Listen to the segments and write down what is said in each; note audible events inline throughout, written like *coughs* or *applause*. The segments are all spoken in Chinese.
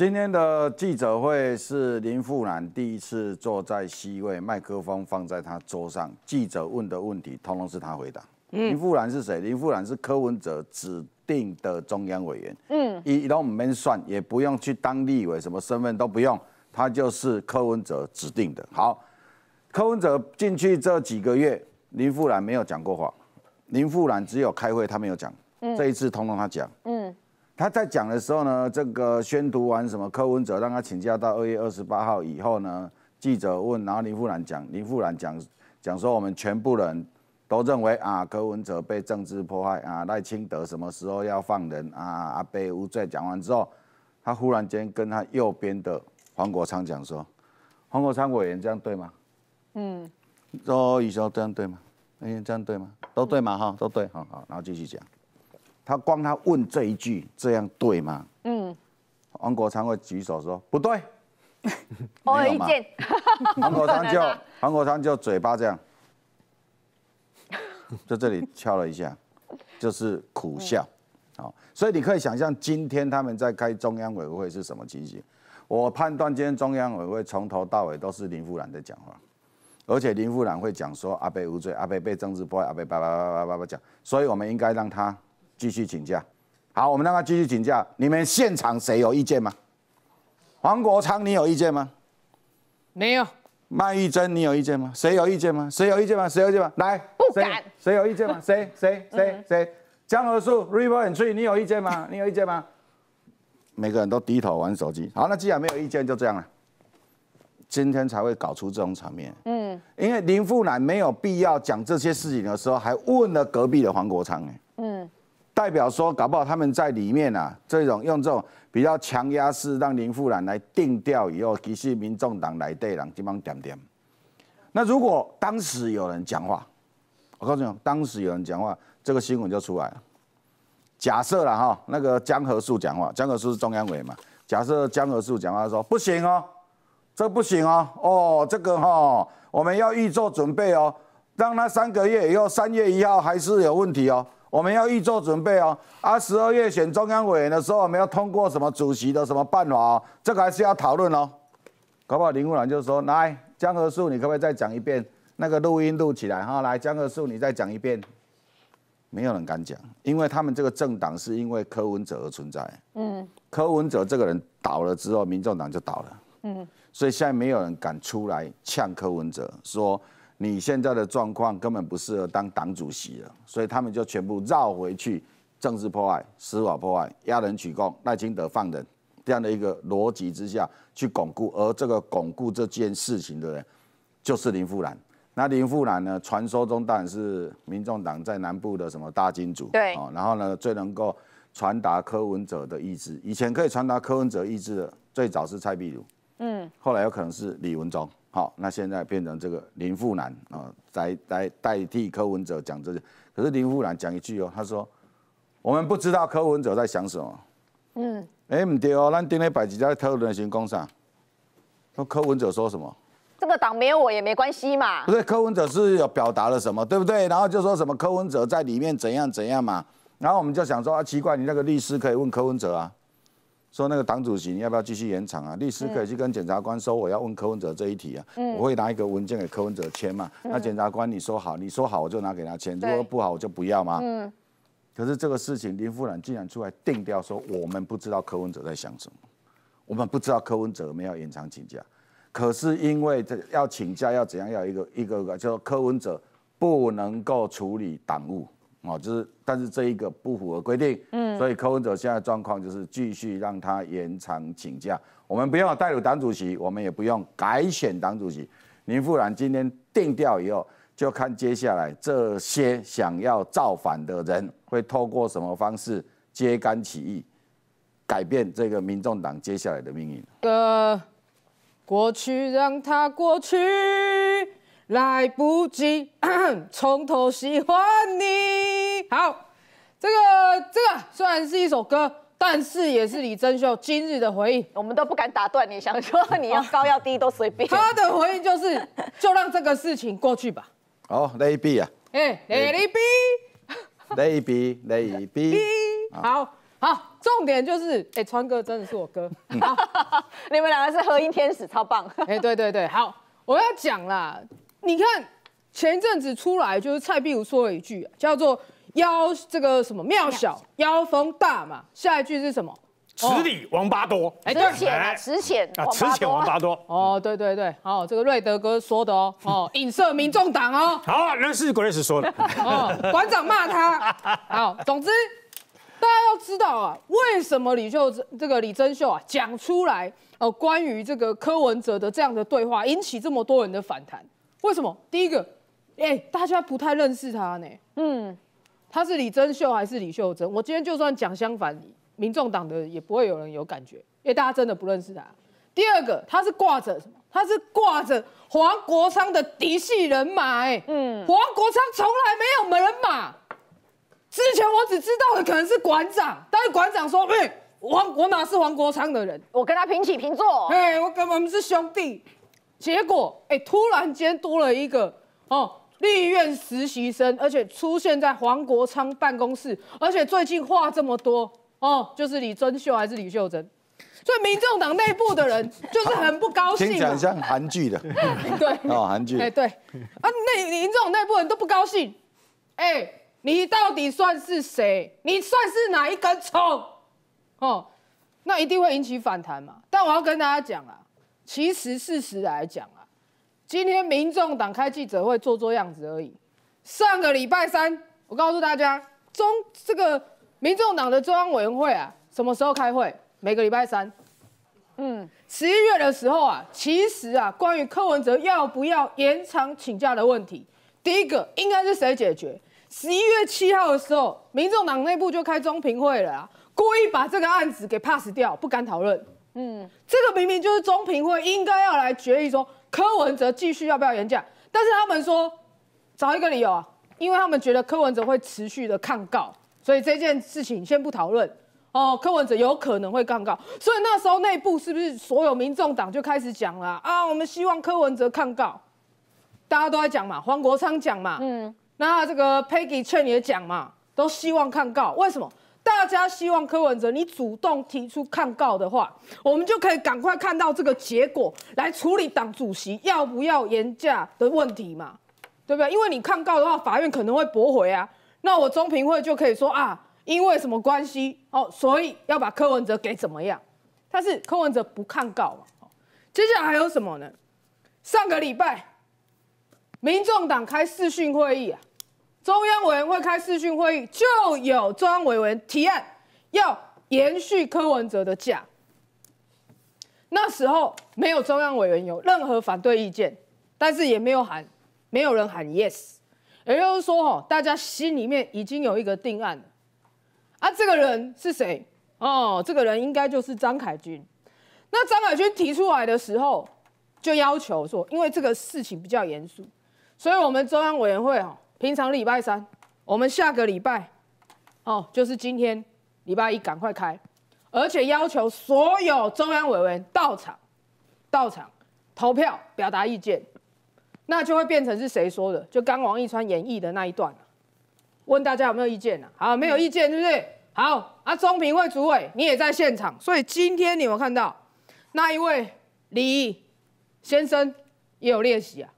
今天的记者会是林富兰第一次坐在 C 位，麦克风放在他桌上。记者问的问题，通通是他回答。林富兰是谁？林富兰是柯文哲指定的中央委员。嗯，以老五们算，也不用去当立委，什么身份都不用，他就是柯文哲指定的。好，柯文哲进去这几个月，林富兰没有讲过话。林富兰只有开会，他没有讲。这一次通通他讲。嗯。他在讲的时候呢，这个宣读完什么柯文哲让他请假到二月二十八号以后呢？记者问，然后林富兰讲，林富兰讲讲说我们全部人都认为啊柯文哲被政治迫害啊赖清德什么时候要放人啊阿贝无罪。讲完之后，他忽然间跟他右边的黄国昌讲说，黄国昌委员这样对吗？嗯，周以孝这样对吗？哎，这样对吗？都对嘛哈，都对，好好，然后继续讲。他光他问这一句，这样对吗？嗯，王国昌会举手说不对。我 *laughs* 有意见。*laughs* 王国昌就 *laughs* 王国昌就嘴巴这样，就这里敲了一下，就是苦笑。好，所以你可以想象今天他们在开中央委员会是什么情形。我判断今天中央委员会从头到尾都是林富兰在讲话，而且林富兰会讲说阿贝无罪，阿贝被政治迫害，阿贝叭叭叭叭叭叭讲，所以我们应该让他。继续请假，好，我们让他继续请假。你们现场谁有意见吗？黄国昌，你有意见吗？没有。麦玉珍，你有意见吗？谁有意见吗？谁有意见吗？谁有意见吗？来，不敢。谁有意见吗？*laughs* 谁？谁？谁？谁？江河树，report 很脆，你有意见吗？你有意见吗？每个人都低头玩手机。好，那既然没有意见，就这样了。今天才会搞出这种场面。嗯，因为林富南没有必要讲这些事情的时候，还问了隔壁的黄国昌。哎。代表说，搞不好他们在里面啊，这种用这种比较强压式，让林富兰来定调以后，其实民众党来对党急忙点点。那如果当时有人讲话，我告诉你，当时有人讲话，这个新闻就出来了。假设了哈，那个江河树讲话，江河树是中央委嘛。假设江河树讲话说不行哦，这不行哦，哦，这个哈，我们要预做准备哦，让他三个月以后三月一号还是有问题哦。我们要预做准备哦，啊，十二月选中央委员的时候，我们要通过什么主席的什么办法哦？这个还是要讨论哦。搞不好林委员就是说，来江河树，你可不可以再讲一遍？那个录音录起来哈，来江河树，你再讲一遍。没有人敢讲，因为他们这个政党是因为柯文哲而存在。嗯，柯文哲这个人倒了之后，民众党就倒了。嗯，所以现在没有人敢出来呛柯文哲，说。你现在的状况根本不适合当党主席了，所以他们就全部绕回去，政治迫害、司法迫害、压人取供、赖清德放人，这样的一个逻辑之下去巩固，而这个巩固这件事情的人就是林富兰。那林富兰呢？传说中当然是民众党在南部的什么大金主，对然后呢，最能够传达柯文哲的意志，以前可以传达柯文哲意志的，最早是蔡壁如，嗯，后来有可能是李文忠。好，那现在变成这个林富兰啊，来来代替柯文哲讲这些。可是林富兰讲一句哦，他说：“我们不知道柯文哲在想什么。”嗯，哎，唔对哦，咱顶日摆几只讨论行工厂，那柯文哲说什么？这个党没有我也没关系嘛。不是柯文哲是有表达了什么，对不对？然后就说什么柯文哲在里面怎样怎样嘛。然后我们就想说啊，奇怪，你那个律师可以问柯文哲啊。说那个党主席，你要不要继续延长啊？律师可以去跟检察官说，我要问柯文哲这一题啊，我会拿一个文件给柯文哲签嘛。那检察官你说好，你说好我就拿给他签，如果不好我就不要嘛。嗯。可是这个事情林夫人竟然出来定调说，我们不知道柯文哲在想什么，我们不知道柯文哲没有延长请假，可是因为这要请假要怎样要一个一个个，就是柯文哲不能够处理党务。哦，就是，但是这一个不符合规定，嗯，所以柯文哲现在状况就是继续让他延长请假。我们不用代入党主席，我们也不用改选党主席。林富兰今天定调以后，就看接下来这些想要造反的人会透过什么方式揭竿起义，改变这个民众党接下来的命运。过去让它过去，来不及 *coughs* 从头喜欢你。好，这个这个虽然是一首歌，但是也是李真秀今日的回应。我们都不敢打断你，想说你要高要低都随便。他的回应就是，*laughs* 就让这个事情过去吧。好，a b 笔啊，哎，那一 l 那一笔，那一笔。好好，重点就是，哎，川哥真的是我哥，*laughs* 你们两个是和音天使，超棒。哎，对对对，好，我要讲啦。你看前一阵子出来，就是蔡壁如说了一句叫做。妖，这个什么庙小妖风大嘛？下一句是什么？池里王八多。哎，对，池浅啊，池浅啊，池浅王八多。哦，对对对，哦，这个瑞德哥说的哦，哦，*laughs* 影射民众党哦。好，那是国瑞斯说的。*laughs* 哦，馆长骂他。*laughs* 好，总之，大家要知道啊，为什么李秀这这个李真秀啊讲出来呃关于这个柯文哲的这样的对话，引起这么多人的反弹？为什么？第一个，哎，大家不太认识他呢。嗯。他是李真秀还是李秀珍？我今天就算讲相反，民众党的也不会有人有感觉，因为大家真的不认识他。第二个，他是挂着什么？他是挂着黄国昌的嫡系人马。哎，嗯，黄国昌从来没有门马。之前我只知道的可能是馆长，但是馆长说：“哎，黄我哪是黄国昌的人，我跟他平起平坐。”哎，我跟我们是兄弟。结果，哎，突然间多了一个哦。立院实习生，而且出现在黄国昌办公室，而且最近话这么多哦，就是李尊秀还是李秀珍？所以民众党内部的人就是很不高兴。先讲像韩剧的，*laughs* 对，哦，韩剧，哎，对，啊，那民众内部人都不高兴，哎，你到底算是谁？你算是哪一根葱？哦，那一定会引起反弹嘛。但我要跟大家讲啊，其实事实来讲啊。今天民众党开记者会做做样子而已。上个礼拜三，我告诉大家，中这个民众党的中央委员会啊，什么时候开会？每个礼拜三。嗯，十一月的时候啊，其实啊，关于柯文哲要不要延长请假的问题，第一个应该是谁解决？十一月七号的时候，民众党内部就开中评会了啊，故意把这个案子给 pass 掉，不敢讨论。嗯，这个明明就是中评会应该要来决议说。柯文哲继续要不要演讲？但是他们说，找一个理由啊，因为他们觉得柯文哲会持续的抗告，所以这件事情先不讨论。哦，柯文哲有可能会抗告，所以那时候内部是不是所有民众党就开始讲了啊？我们希望柯文哲抗告，大家都在讲嘛，黄国昌讲嘛，嗯，那这个 Peggy Chen 也讲嘛，都希望抗告，为什么？大家希望柯文哲你主动提出抗告的话，我们就可以赶快看到这个结果来处理党主席要不要延假的问题嘛，对不对？因为你抗告的话，法院可能会驳回啊，那我中评会就可以说啊，因为什么关系哦，所以要把柯文哲给怎么样？但是柯文哲不抗告了，接下来还有什么呢？上个礼拜，民众党开视讯会议啊。中央委员会开视讯会议，就有中央委员提案要延续柯文哲的假。那时候没有中央委员有任何反对意见，但是也没有喊，没有人喊 yes，也就是说，哈，大家心里面已经有一个定案了。啊，这个人是谁？哦，这个人应该就是张凯军。那张凯军提出来的时候，就要求说，因为这个事情比较严肃，所以我们中央委员会，吼。平常礼拜三，我们下个礼拜，哦，就是今天礼拜一赶快开，而且要求所有中央委员到场，到场投票表达意见，那就会变成是谁说的？就刚王一川演绎的那一段问大家有没有意见呢？好，没有意见是不是？好，啊，中评委主委你也在现场，所以今天你有有看到那一位李先生也有练习啊。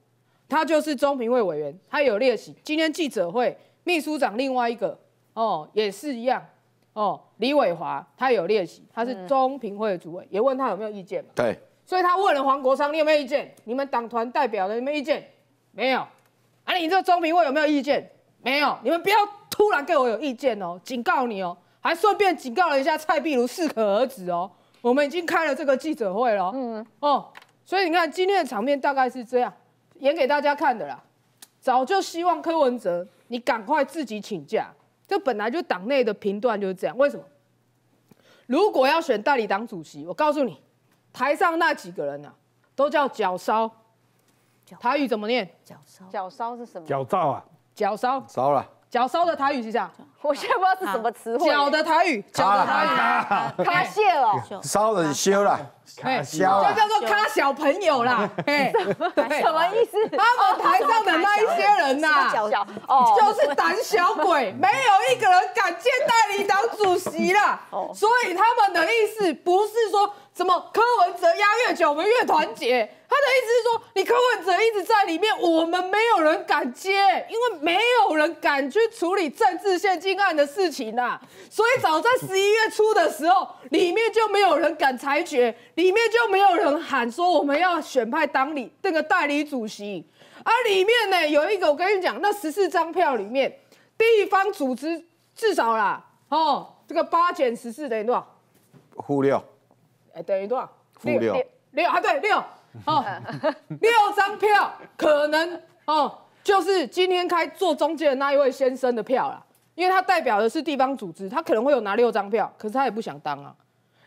他就是中评会委员，他有列席。今天记者会，秘书长另外一个哦，也是一样哦。李伟华他有列席，他是中评会的主委，也问他有没有意见嘛？对，所以他问了黄国昌，你有没有意见？你们党团代表的有没有意见？没有。啊，你这中评会有没有意见？没有。你们不要突然对我有意见哦，警告你哦。还顺便警告了一下蔡碧如，适可而止哦。我们已经开了这个记者会了，嗯哦，所以你看今天的场面大概是这样。演给大家看的啦，早就希望柯文哲，你赶快自己请假。这本来就党内的评断就是这样。为什么？如果要选代理党主席，我告诉你，台上那几个人呢，都叫脚烧。台语怎么念？脚烧。脚烧是什么？脚燥啊。脚烧。烧了。脚烧的台语是这样，我现在不知道是什么词汇。脚的台语，脚的台语，塌谢了，烧的修了，就叫做“卡小朋友”啦。哎，什么意思？他们台上的那一些人呐，就是胆小鬼，*laughs* 没有一个人敢见代理党主席啦。所以他们的意思不是说。什么？柯文哲压越久，我们越团结。他的意思是说，你柯文哲一直在里面，我们没有人敢接，因为没有人敢去处理政治献金案的事情啊。所以早在十一月初的时候，里面就没有人敢裁决，里面就没有人喊说我们要选派当理那个代理主席。而里面呢，有一个我跟你讲，那十四张票里面，地方组织至少啦，哦，这个八减十四等于多少？忽略。哎，等于多少？六六啊，对，六哦，六张票可能哦，就是今天开做中介的那一位先生的票啦，因为他代表的是地方组织，他可能会有拿六张票，可是他也不想当啊，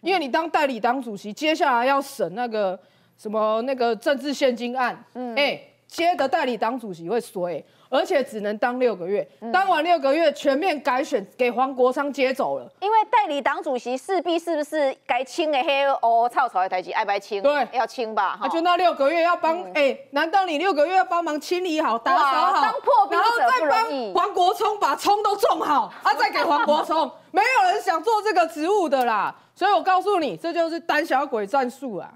因为你当代理当主席，接下来要审那个什么那个政治现金案，嗯，哎。接的代理党主席会衰，而且只能当六个月，当完六个月全面改选，给黄国昌接走了。因为代理党主席势必是不是该清的黑哦，操！草的台积爱不爱清？对，要清吧。啊，就那六个月要帮，哎，难道你六个月要帮忙清理好打扫好，当破壁，者然后再帮黄国聪把葱都种好啊，再给黄国聪。没有人想做这个职务的啦，所以我告诉你，这就是胆小鬼战术啊。